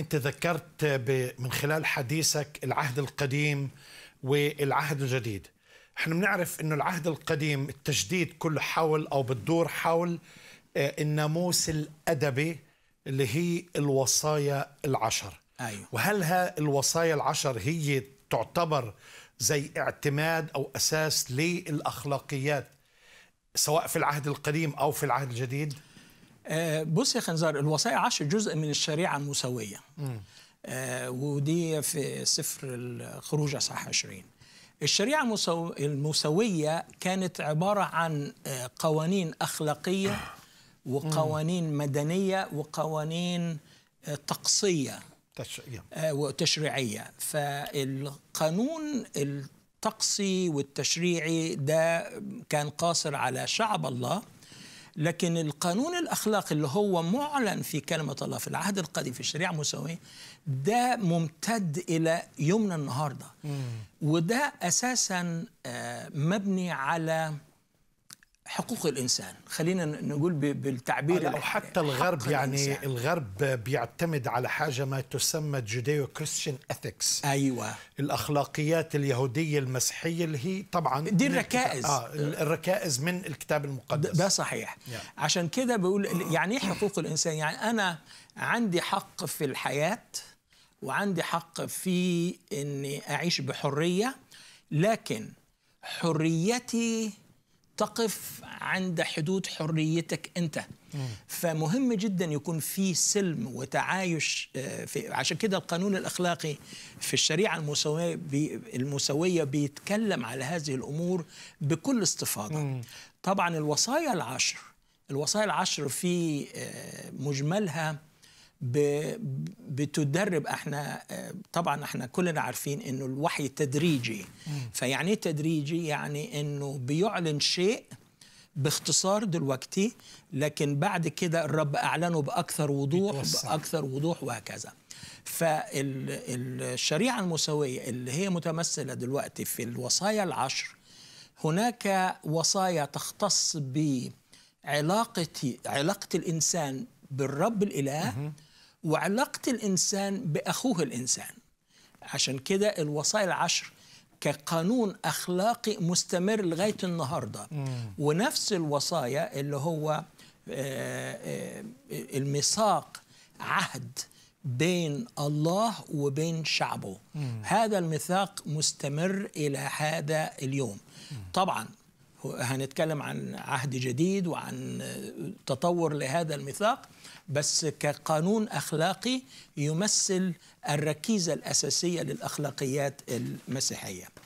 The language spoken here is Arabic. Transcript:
انت ذكرت من خلال حديثك العهد القديم والعهد الجديد احنا بنعرف انه العهد القديم التجديد كله حول او بتدور حول آه، الناموس الادبي اللي هي الوصايا العشر أيوه. وهل ها الوصايا العشر هي تعتبر زي اعتماد او اساس للاخلاقيات سواء في العهد القديم او في العهد الجديد آه، بص يا خنزار الوصايا عشر جزء من الشريعه الموسويه آه، ودي في سفر الخروج اصحاح 20 الشريعه المساوية الموسويه كانت عباره عن آه، قوانين اخلاقيه وقوانين مدنيه وقوانين تقصيه تشريعيه وتشريعيه فالقانون التقصي والتشريعي ده كان قاصر على شعب الله لكن القانون الأخلاقي اللي هو معلن في كلمة الله في العهد القديم في الشريعة الموسوية ده ممتد إلى يومنا النهاردة مم. وده أساسا آه، مبني على حقوق الانسان خلينا نقول بالتعبير او حتى الغرب يعني الإنسان. الغرب بيعتمد على حاجه ما تسمى جوديو كريستيان اثكس ايوه الاخلاقيات اليهوديه المسيحيه اللي هي طبعا دي الركائز آه الركائز من الكتاب المقدس ده صحيح يعني. عشان كده بقول يعني ايه حقوق الانسان يعني انا عندي حق في الحياه وعندي حق في اني اعيش بحريه لكن حريتي تقف عند حدود حريتك انت فمهم جدا يكون في سلم وتعايش آه، في عشان كده القانون الاخلاقي في الشريعه المساويه بي المساويه بيتكلم على هذه الامور بكل استفاضه طبعا الوصايا العشر الوصايا العشر في آه، مجملها بتدرب احنا طبعا احنا كلنا عارفين انه الوحي تدريجي فيعني إيه تدريجي يعني انه بيعلن شيء باختصار دلوقتي لكن بعد كده الرب اعلنه باكثر وضوح باكثر وضوح وهكذا فالشريعه الموسويه اللي هي متمثله دلوقتي في الوصايا العشر هناك وصايا تختص بعلاقه علاقه الانسان بالرب الاله وعلاقة الإنسان بأخوه الإنسان عشان كده الوصايا العشر كقانون أخلاقي مستمر لغاية النهاردة مم. ونفس الوصايا اللي هو آه، آه، الميثاق عهد بين الله وبين شعبه مم. هذا الميثاق مستمر إلى هذا اليوم مم. طبعا هنتكلم عن عهد جديد وعن تطور لهذا الميثاق بس كقانون أخلاقي يمثل الركيزة الأساسية للأخلاقيات المسيحية